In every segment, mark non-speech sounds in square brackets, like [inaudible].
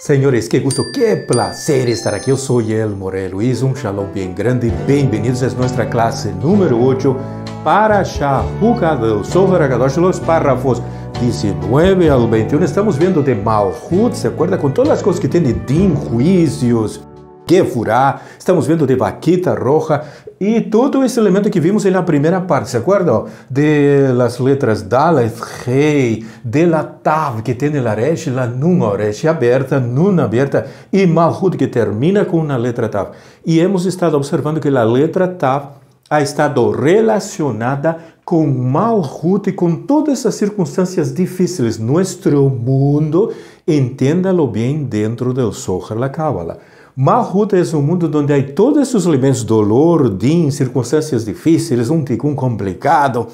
Senhores, que gusto, que placer estar aqui. Eu sou El Morel Luiz, um shalom bem grande. Bem-vindos a nossa classe número 8 para Shahukadosh, Sohar os párrafos 19 al 21. Estamos vendo de Malhut, ¿se acuerda? com todas as coisas que de Din, juízos. Quefurá, estamos vendo de Vaquita Roja e todo esse elemento que vimos na primeira parte, se acuerdan? De las letras Daleth, Rei, de la Tav, que tem la Resh, la Nun, Oresh aberta, Nun aberta e Malhut, que termina com uma letra Tav. E hemos estado observando que a letra Tav ha estado relacionada com Malhut e com todas essas circunstâncias difíceis. Nuestro mundo, entenda-lo bem dentro do Sohar la Kabbalah. Malhut es un mundo donde hay todos esos elementos, dolor, din, circunstancias difíciles, un ticún complicado,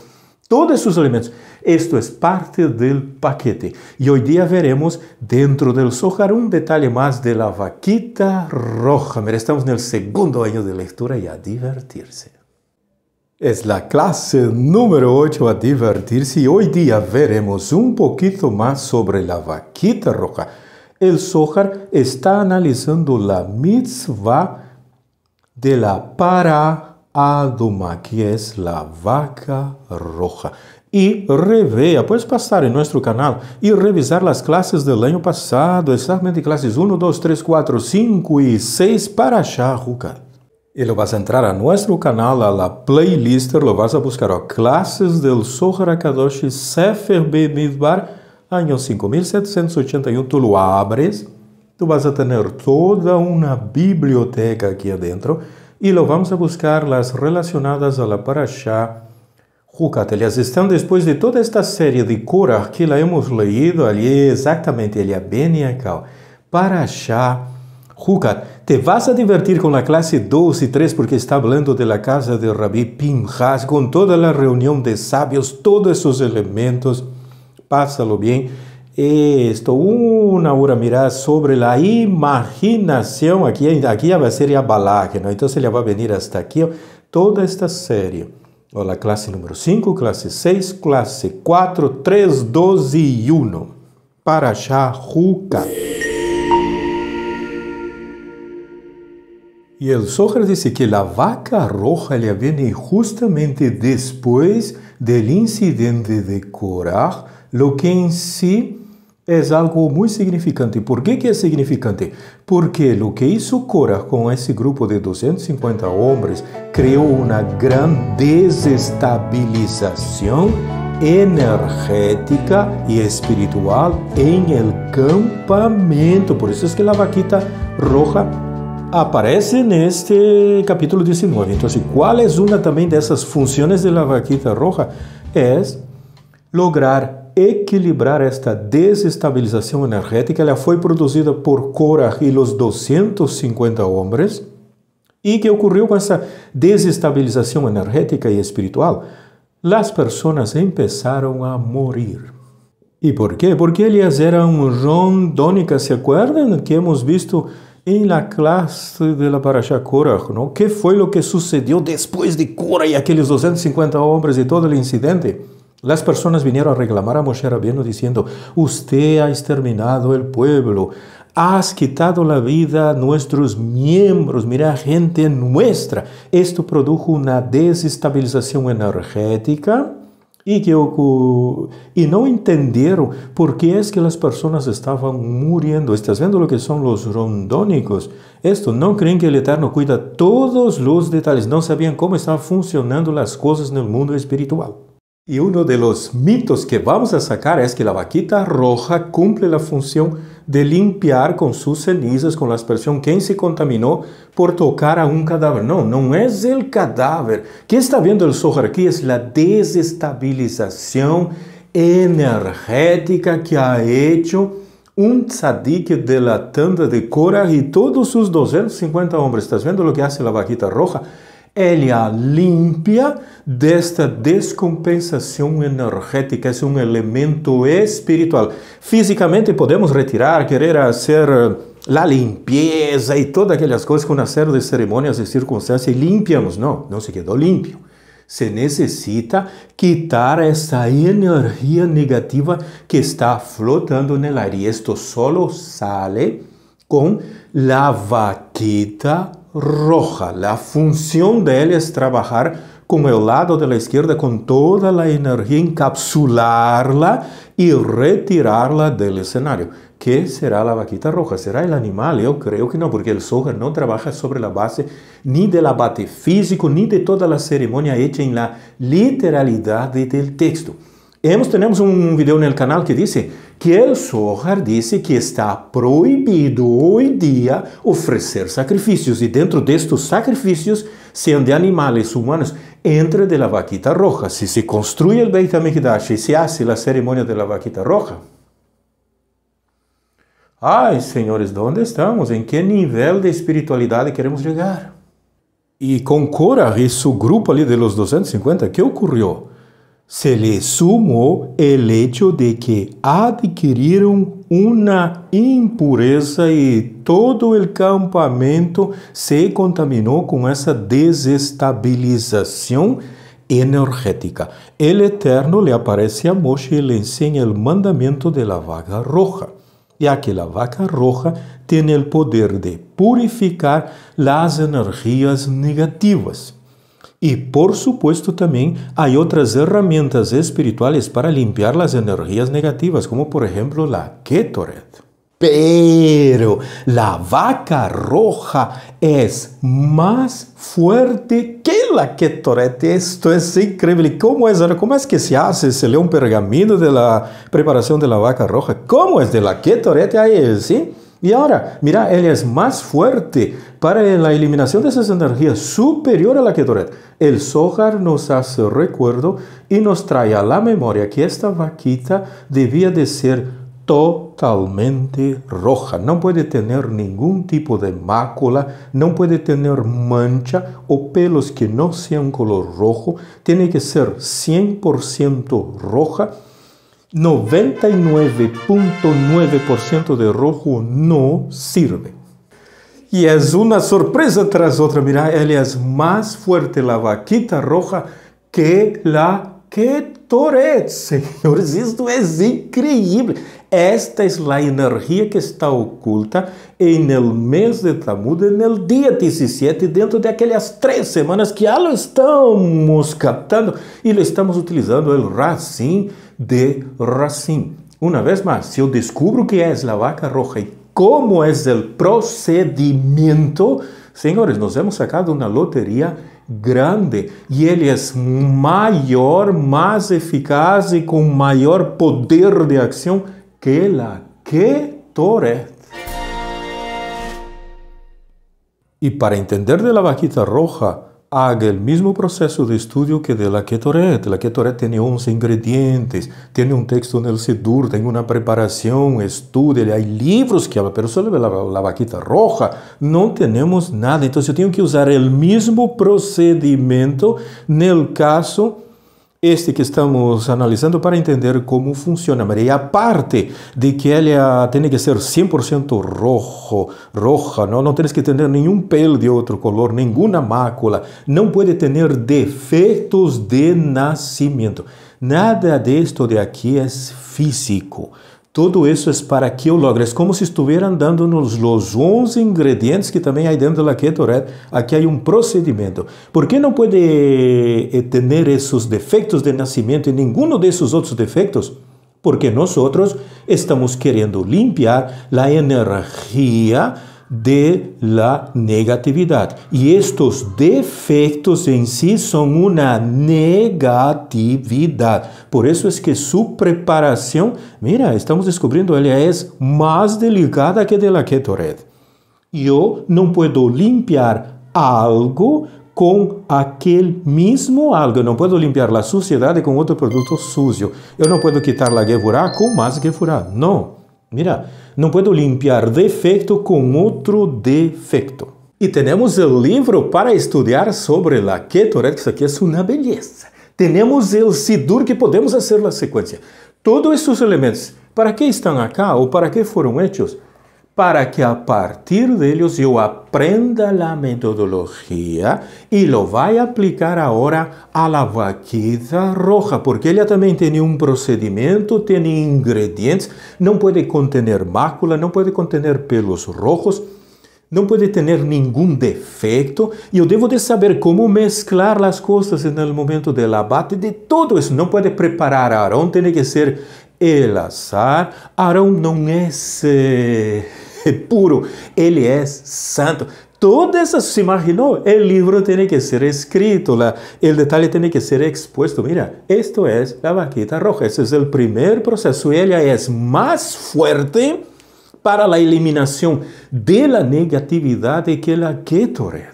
todos esos elementos. Esto es parte del paquete. Y hoy día veremos dentro del Zohar un detalle más de la vaquita roja. Mira, estamos en el segundo año de lectura y a divertirse. Es la clase número 8 a divertirse y hoy día veremos un poquito más sobre la vaquita roja. El Zohar está analizando la mitzvah de la para Aduma, que é la vaca roja. E reveja, pode passar em nosso canal e revisar as classes do ano passado, exatamente classes 1, 2, 3, 4, 5 e 6 para achar Ruka. E lo vas a entrar a nosso canal, a la playlist, lo vas a buscar ó, classes del Sohra Akadoshi Sefer B. Midbar, año 5781 tú lo abres, tú vas a tener toda una biblioteca aquí adentro y lo vamos a buscar las relacionadas a la parashá Jucat. Elas estão depois de toda esta série de Korah que la hemos leído ali exatamente, ele é bem Parashá Jucat. Te vas a divertir com a classe 2 e 3 porque está hablando de la casa de Rabbi Pinhas, com toda a reunião de sábios, todos esses elementos pásalo bien. Esto, una hora mirar sobre la imaginación, aquí, aquí ya va a ser ya balaje, ¿no? Entonces ya va a venir hasta aquí ó, toda esta serie. Olha, classe número 5, classe 6, classe 4, 3, 12 e 1. Paraxá Ruca. E el Sócrates dice que a vaca roja le viene justamente depois do incidente de Korah, Lo que em si é algo muito significante. Por que, que é significante? Porque o que isso Cora, com esse grupo de 250 homens, criou uma grande desestabilização energética e espiritual em el campamento. Por isso é que a vaquita roja aparece neste capítulo 19. Então, assim, qual é uma também dessas funções da la vaquita roja? É lograr equilibrar esta desestabilização energética, ela foi produzida por Korah e os 250 homens. E que ocorreu com essa desestabilização energética e espiritual? As pessoas começaram a morrer. E por quê? Porque elas eram rondônicas, se acordam? Que hemos visto em la classe de la Parashá Korah, não? Que foi o que sucedeu depois de Korah e aqueles 250 homens e todo o incidente? Las personas vinieron a reclamar a Moshe Rabbeinu diciendo, usted ha exterminado el pueblo, has quitado la vida a nuestros miembros, mira, gente nuestra. Esto produjo una desestabilización energética y, que, y no entendieron por qué es que las personas estaban muriendo. ¿Estás viendo lo que son los rondónicos? Esto, no creen que el Eterno cuida todos los detalles, no sabían cómo estaban funcionando las cosas en el mundo espiritual. Y uno de los mitos que vamos a sacar es que la vaquita roja cumple la función de limpiar con sus cenizas, con la expresión, quien se contaminó por tocar a un cadáver. No, no es el cadáver. ¿Qué está viendo el Zohar aquí? Es la desestabilización energética que ha hecho un tzadik de la tanda de cora y todos sus 250 hombres. ¿Estás viendo lo que hace la vaquita roja? É a limpia desta descompensação energética, é um elemento espiritual. Fisicamente podemos retirar, querer fazer a eh, limpeza e todas aquelas coisas com uma série de cerimônias e circunstâncias e limpiamos. Não, não se quedou limpo. Se necessita quitar essa energia negativa que está flotando no ar. E isto solo sale com a vaquita roja. La función de él es trabajar con el lado de la izquierda con toda la energía, encapsularla y retirarla del escenario. ¿Qué será la vaquita roja? ¿Será el animal? Yo creo que no, porque el soja no trabaja sobre la base ni del abate físico, ni de toda la ceremonia hecha en la literalidad del texto. Hemos, tenemos un video en el canal que dice que Sohar disse que está proibido hoje em dia oferecer sacrifícios e dentro destes sacrifícios, sejam de animais humanos, entra de la vaquita roja. Se se construye o Beit HaMikdash e se hace a ceremonia de la vaquita roja, Ai, senhores, onde estamos? Em que nível de espiritualidade queremos chegar? E com Korah e seu grupo ali de los 250, que ocorreu? se lhe sumou o hecho de que adquiriram uma impureza e todo o campamento se contaminou com essa desestabilização energética. O Eterno le aparece a Moshe e le enseña o mandamento de la vaca roja, já que a vaca roja tem o poder de purificar as energias negativas. Y, por supuesto, también hay otras herramientas espirituales para limpiar las energías negativas, como por ejemplo la Ketoret. Pero la vaca roja es más fuerte que la Ketoret. Esto es increíble. ¿Cómo es? ¿Cómo es que se hace? Se lee un pergamino de la preparación de la vaca roja. ¿Cómo es de la Ketoret ahí? ¿Sí? Y ahora, mira, él es más fuerte para la eliminación de esas energías superior a la que Ketoret. El sohar nos hace recuerdo y nos trae a la memoria que esta vaquita debía de ser totalmente roja. No puede tener ningún tipo de mácula, no puede tener mancha o pelos que no sean color rojo. Tiene que ser 100% roja 99.9% de rojo no sirve. Y es una sorpresa tras otra. Mira, él es más fuerte la vaquita roja que la que Toret. [laughs] Señores, esto es increíble. Esta é a energia que está oculta em el mês de Tammuz, no el dia 17, dentro de aquelas três semanas que já lo estamos captando e lo estamos utilizando o racim de racim. Uma vez mais, se eu descubro que é a vaca roja e como é o procedimento, senhores, nós hemos sacado uma loteria grande e ele é maior, mais eficaz e com maior poder de ação que la Ketoret. Y para entender de la vaquita roja, haga el mismo proceso de estudio que de la Ketoret. La Ketoret tiene 11 ingredientes, tiene un texto en el Sidur, tiene una preparación, estudia, hay libros que habla, pero solo la, la vaquita roja no tenemos nada. Entonces yo tengo que usar el mismo procedimiento en el caso este que estamos analisando para entender como funciona, Maria. E a parte de que ela é tem que ser 100% rojo, roja, não, não tens que ter nenhum pelo de outro color, nenhuma mácula, não pode ter defeitos de nascimento. Nada disto de aqui é físico. Tudo isso é para que eu logre. É como se estivesse andando nos los 11 ingredientes que também há dentro da Ketoret. Aqui há um procedimento. Por que não pode eh, ter esses defeitos de nascimento e nenhum desses outros defeitos? Porque nós estamos querendo limpar a energia de la negatividad. Y estos defectos en sí son una negatividad. Por eso es que su preparación, mira, estamos descubriendo, ella es más delicada que de la Keto Red. Yo no puedo limpiar algo com aquele mesmo algo. Eu não posso limpar a suciedade com outro produto sujo. Eu não posso quitar a gefurá com mais gefurá. Não. Mira, não posso limpar defeito com outro defeito. E temos o livro para estudar sobre a Ketoret, isso aqui é uma beleza. Temos o Sidur que podemos fazer a sequência. Todos esses elementos, para que estão acá ou para que foram hechos? para que a partir deles eu aprenda a metodologia e lo vá aplicar agora à vaquita roja, porque ela também tem um procedimento, tem ingredientes, não pode contener mácula, não pode contener pelos rojos, não pode ter nenhum defeito e eu devo de saber como mesclar as coisas no momento do abate de tudo isso. Não pode preparar Aaron, tem que ser El azar, Aarón no es eh, [laughs] puro, él es santo. Todo eso se imaginó, el libro tiene que ser escrito, la, el detalle tiene que ser expuesto. Mira, esto es la vaquita roja, ese es el primer proceso ella es más fuerte para la eliminación de la negatividad que la Ketoret.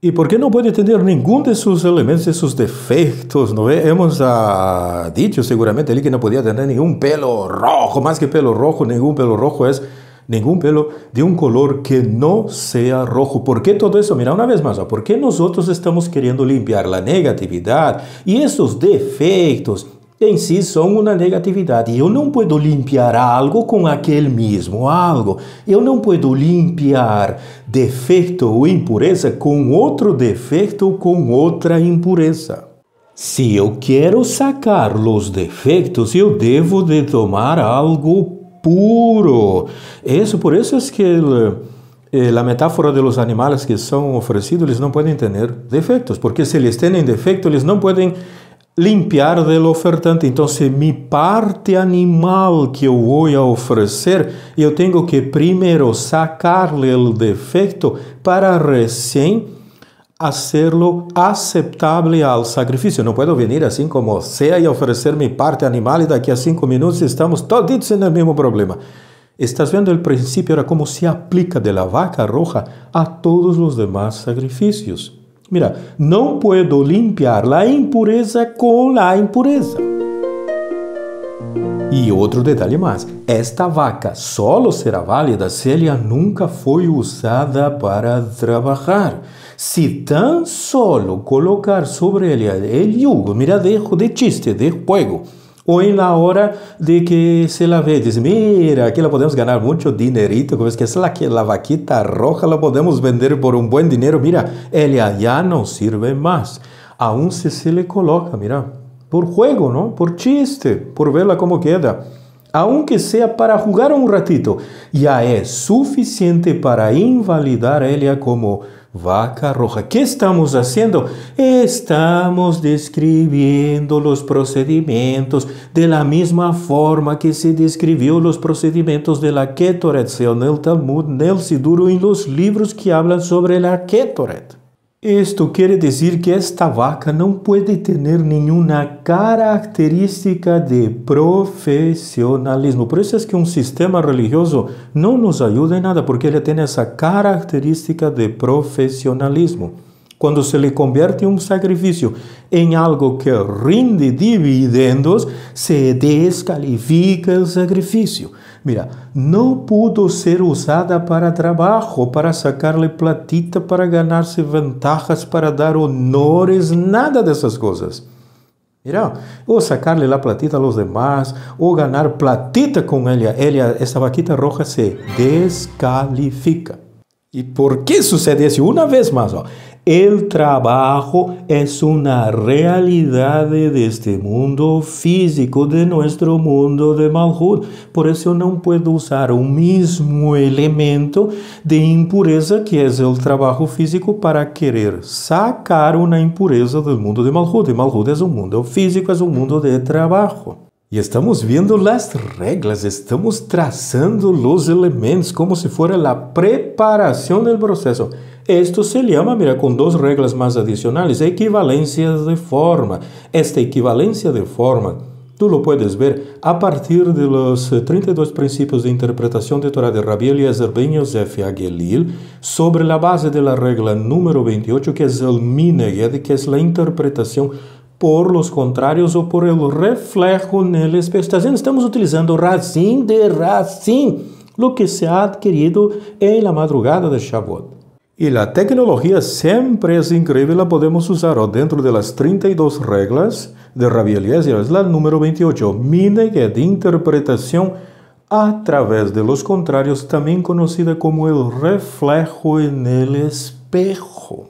¿Y por qué no puede tener ningún de sus elementos, de defectos? No Hemos ah, dicho seguramente que no podía tener ningún pelo rojo, más que pelo rojo, ningún pelo rojo es ningún pelo de un color que no sea rojo. ¿Por qué todo eso? Mira, una vez más, ¿por qué nosotros estamos queriendo limpiar la negatividad y esos defectos? em si são uma negatividade. Eu não posso limpar algo com aquele mesmo algo. Eu não posso limpar defeito ou impureza com outro defeito ou com outra impureza. Se eu quero sacar os defeitos, eu devo de tomar algo puro. Isso, por isso é que eh, a metáfora dos animais que são oferecidos, eles não podem ter defeitos, porque se eles têm defeito, eles não podem limpiar del ofertante. Então, se mi parte animal que eu vou oferecer, eu tenho que primeiro sacar-lhe o defeito para recém fazer-lo aceitável ao sacrificio. Não posso vir assim como sea e oferecer minha parte animal e daqui a cinco minutos estamos todos no mesmo problema. Estás vendo o princípio era como se aplica de la vaca roja a todos os demais sacrifícios. Mira, não puedo limpiar la impureza com la impureza. E outro detalhe mais: esta vaca solo será válida se ela nunca foi usada para trabalhar. Se tan solo colocar sobre ela el yugo, mira, dejo de chiste, de juego ou na hora de que se la ve, diz, mira, aqui lá podemos ganhar muito dinheirito, como é que essa a la vaquita roja la podemos vender por um bom dinheiro, mira, ela já não sirve mais. Aún se se le coloca, mira, por juego, não, Por chiste, por verla como queda. Aunque sea para jugar um ratito, já é suficiente para invalidar ela como Vaca roja, ¿qué estamos haciendo? Estamos describiendo los procedimientos de la misma forma que se describió los procedimientos de la Ketoret, en el Talmud, en el Siduro, en los libros que hablan sobre la Ketoret. Isto quer dizer que esta vaca não pode ter nenhuma característica de profissionalismo. Por isso é que um sistema religioso não nos ajuda em nada, porque ele tem essa característica de profissionalismo. Quando se lhe converte um sacrifício em algo que rende dividendos, se descalifica o sacrifício. Mira, não pudo ser usada para trabalho, para sacar-lhe platita, para ganhar-se vantagens, para dar honores, nada dessas coisas. Mira, ou sacar-lhe a platita aos demais, ou ganhar platita com ela, ela, essa vaquita roja se descalifica. E por que sucede isso? Uma vez mais, ó. El trabajo es una realidad de este mundo físico, de nuestro mundo de Malhut. Por eso no puedo usar o mismo elemento de impureza que es é el trabajo físico para querer sacar una impureza del mundo de Malhut. Y Malhut es é un mundo físico, es é un mundo de trabajo. E estamos vendo as regras, estamos traçando os elementos como se fosse a preparação do processo. Esto se llama, mira, con dos reglas más adicionales, equivalencias de forma. Esta equivalencia de forma, tú lo puedes ver a partir de los 32 eh, principios de interpretación de Torah de Rabbi y Ben Yosef Aguelil, sobre la base de la regla número 28, que es el Mineged, que es la interpretación por los contrarios o por el reflejo en el espejo. Estamos utilizando razín de razín, lo que se ha adquirido en la madrugada de Shavuot. Y la tecnología siempre es increíble, la podemos usar. dentro de las 32 reglas de Eliezer, es la número 28, mini de interpretación a través de los contrarios, también conocida como el reflejo en el espejo.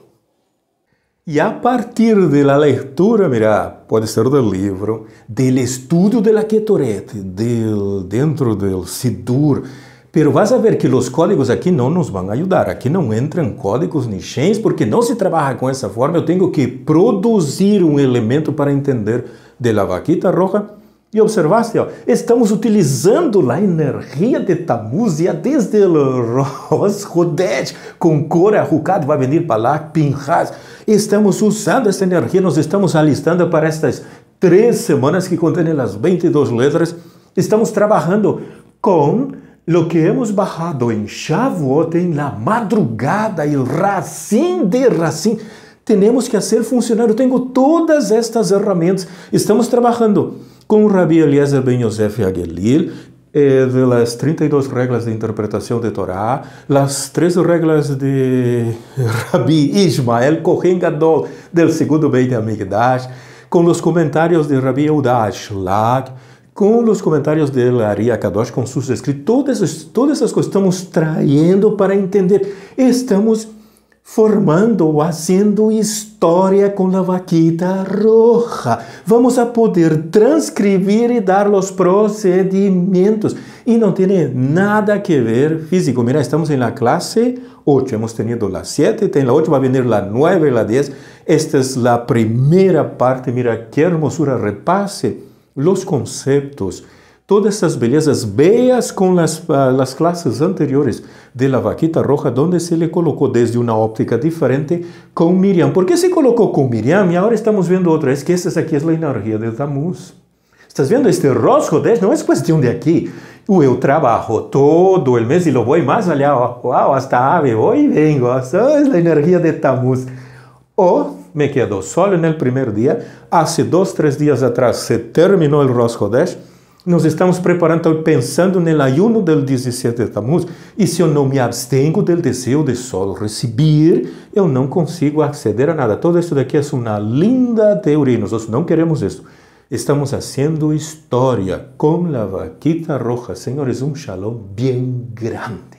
Y a partir de la lectura, mira, puede ser del libro, del estudio de la Ketoret, del, dentro del Sidur, Pero vas a ver que os códigos aqui não nos vão ajudar. Aqui não entram códigos nem chains, porque não se trabalha com essa forma. Eu tenho que produzir um elemento para entender de la vaquita roja. E observaste, ó, oh, estamos utilizando a energia de Tamuz desde o Ros Hoded, com Cora, arrucado vai vir para lá, Pinhas. Estamos usando essa energia, nós estamos alistando para estas três semanas que contêm as 22 letras. Estamos trabalhando com Lo que hemos bajado en Shavuot, en la madrugada y racim de racim, temos que fazer funcionar. Eu tenho todas estas ferramentas. Estamos trabalhando com o Rabi Eliezer Ben Yosef Aguelil, eh, das 32 regras de interpretação de Torá, as três regras de Rabi Ismael Kohen Gadol, do segundo Beit Amigdash, com os comentários de Rabi Udash Ashlag, com os comentários de Laria Kadosh, com seus escritos, todas, todas essas coisas estamos traindo para entender. Estamos formando ou fazendo história com a vaquita roja. Vamos a poder transcrever e dar os procedimentos. E não tem nada que ver físico. Mira, estamos na classe 8. Hemos tenido a 7, tem a 8, vai vir a 9 e a 10. Esta é a primeira parte. Mira, que hermosura. Repasse os conceitos todas essas belezas veias com as ah, as classes anteriores de la vaquita roja, onde se le colocou desde uma óptica diferente com Miriam. ¿Por que se colocou com Miriam? e agora estamos viendo outra vez que é a energia de Tamuz. ¿Estás vendo este rosco? não é questão de aqui aquí. Eu trabalho todo o mês e lo voy mais allá. Wow, hasta ave, hoje vengo. essa é a energia de Tamuz. O me quedou solo en el dia há Hace dois três dias atrás se terminou o rosco des Nós estamos preparando, pensando no ayuno del 17 de Tammuz. E se eu não me abstengo do desejo de solo receber, eu não consigo acceder a nada. Todo isso daqui é uma linda teoria. Nós não queremos isso. Estamos fazendo história com a vaquita roja. Senhores, um shalom bem grande.